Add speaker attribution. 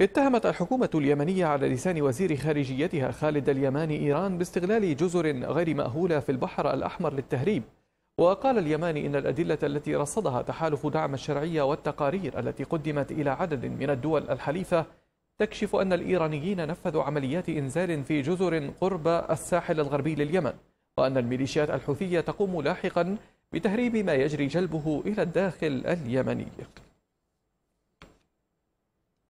Speaker 1: اتهمت الحكومة اليمنية على لسان وزير خارجيتها خالد اليماني إيران باستغلال جزر غير مأهولة في البحر الأحمر للتهريب وقال اليماني إن الأدلة التي رصدها تحالف دعم الشرعية والتقارير التي قدمت إلى عدد من الدول الحليفة تكشف أن الإيرانيين نفذوا عمليات إنزال في جزر قرب الساحل الغربي لليمن وأن الميليشيات الحوثية تقوم لاحقا بتهريب ما يجري جلبه إلى الداخل اليمني